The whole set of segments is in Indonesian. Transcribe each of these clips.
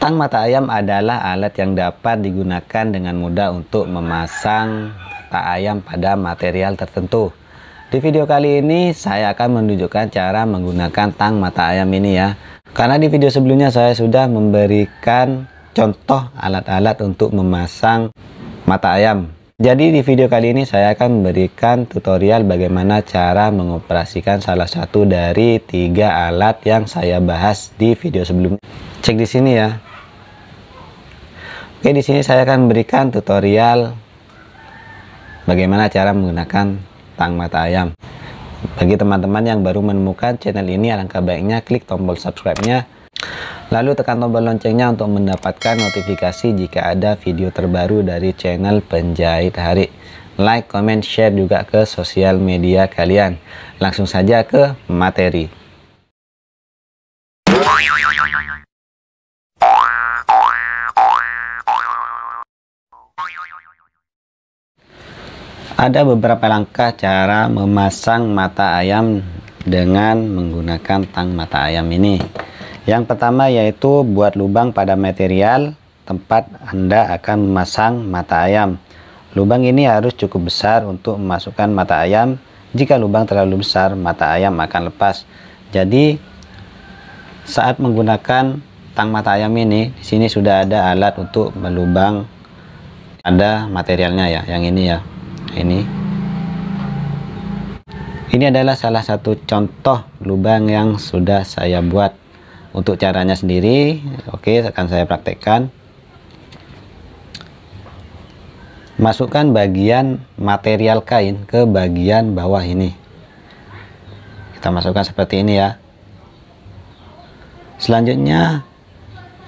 Tang mata ayam adalah alat yang dapat digunakan dengan mudah untuk memasang mata ayam pada material tertentu. Di video kali ini saya akan menunjukkan cara menggunakan tang mata ayam ini ya. Karena di video sebelumnya saya sudah memberikan contoh alat-alat untuk memasang mata ayam. Jadi di video kali ini saya akan memberikan tutorial bagaimana cara mengoperasikan salah satu dari tiga alat yang saya bahas di video sebelumnya. Cek di sini ya. Oke, di sini saya akan berikan tutorial bagaimana cara menggunakan tang mata ayam. Bagi teman-teman yang baru menemukan channel ini, alangkah baiknya klik tombol subscribe-nya, lalu tekan tombol loncengnya untuk mendapatkan notifikasi jika ada video terbaru dari channel Penjahit Hari. Like, comment, share juga ke sosial media kalian. Langsung saja ke materi. Ada beberapa langkah cara memasang mata ayam dengan menggunakan tang mata ayam ini. Yang pertama yaitu buat lubang pada material tempat Anda akan memasang mata ayam. Lubang ini harus cukup besar untuk memasukkan mata ayam. Jika lubang terlalu besar, mata ayam akan lepas. Jadi saat menggunakan tang mata ayam ini, di sini sudah ada alat untuk melubang ada materialnya ya, yang ini ya ini ini adalah salah satu contoh lubang yang sudah saya buat untuk caranya sendiri oke akan saya praktekkan masukkan bagian material kain ke bagian bawah ini kita masukkan seperti ini ya selanjutnya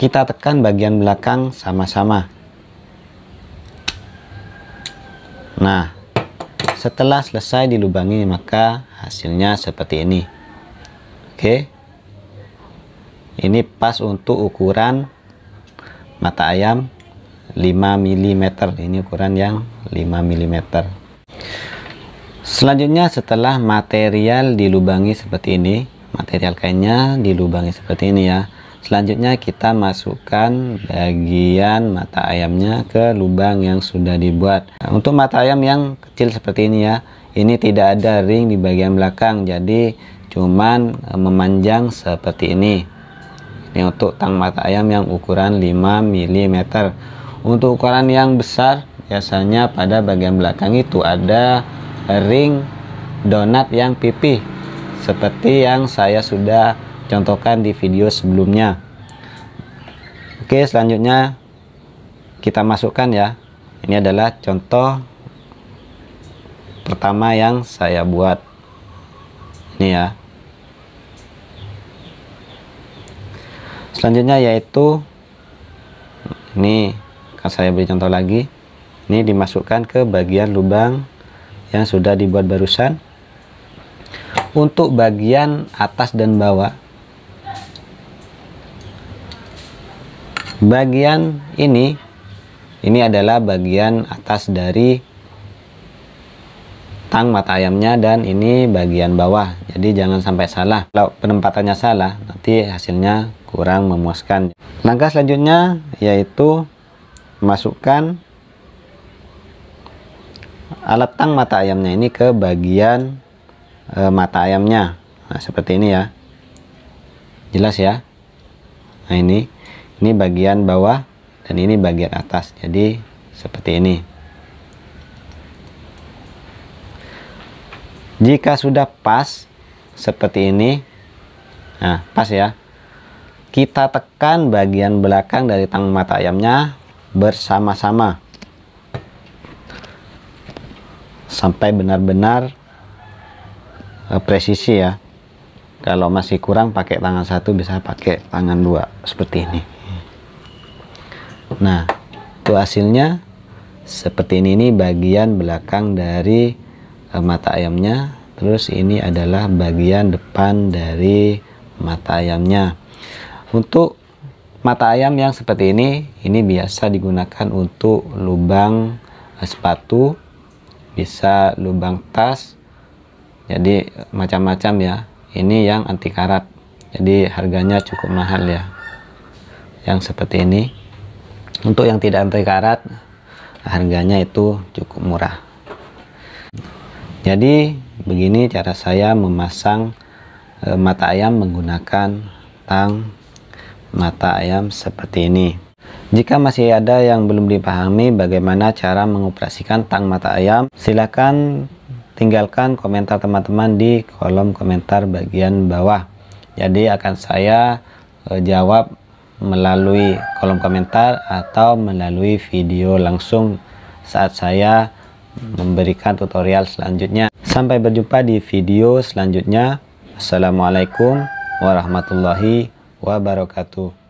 kita tekan bagian belakang sama-sama Nah, setelah selesai dilubangi maka hasilnya seperti ini. Oke. Ini pas untuk ukuran mata ayam 5 mm. Ini ukuran yang 5 mm. Selanjutnya setelah material dilubangi seperti ini, material kainnya dilubangi seperti ini ya. Selanjutnya kita masukkan bagian mata ayamnya ke lubang yang sudah dibuat. Nah, untuk mata ayam yang kecil seperti ini ya, ini tidak ada ring di bagian belakang, jadi cuman eh, memanjang seperti ini. Ini untuk tang mata ayam yang ukuran 5 mm. Untuk ukuran yang besar, biasanya pada bagian belakang itu ada ring donat yang pipih seperti yang saya sudah contohkan di video sebelumnya oke selanjutnya kita masukkan ya ini adalah contoh pertama yang saya buat ini ya selanjutnya yaitu ini akan saya beri contoh lagi ini dimasukkan ke bagian lubang yang sudah dibuat barusan untuk bagian atas dan bawah bagian ini ini adalah bagian atas dari tang mata ayamnya dan ini bagian bawah jadi jangan sampai salah kalau penempatannya salah nanti hasilnya kurang memuaskan langkah selanjutnya yaitu masukkan alat tang mata ayamnya ini ke bagian e, mata ayamnya nah, seperti ini ya jelas ya nah ini ini bagian bawah dan ini bagian atas jadi seperti ini jika sudah pas seperti ini nah pas ya kita tekan bagian belakang dari tang mata ayamnya bersama-sama sampai benar-benar eh, presisi ya kalau masih kurang pakai tangan satu bisa pakai tangan dua seperti ini Nah, itu hasilnya seperti ini. Ini bagian belakang dari e, mata ayamnya. Terus ini adalah bagian depan dari mata ayamnya. Untuk mata ayam yang seperti ini, ini biasa digunakan untuk lubang e, sepatu, bisa lubang tas. Jadi macam-macam ya. Ini yang anti karat. Jadi harganya cukup mahal ya. Yang seperti ini. Untuk yang tidak anti karat harganya itu cukup murah. Jadi begini cara saya memasang e, mata ayam menggunakan tang mata ayam seperti ini. Jika masih ada yang belum dipahami bagaimana cara mengoperasikan tang mata ayam, silahkan tinggalkan komentar teman-teman di kolom komentar bagian bawah. Jadi akan saya e, jawab melalui kolom komentar atau melalui video langsung saat saya memberikan tutorial selanjutnya. Sampai berjumpa di video selanjutnya. Assalamualaikum warahmatullahi wabarakatuh.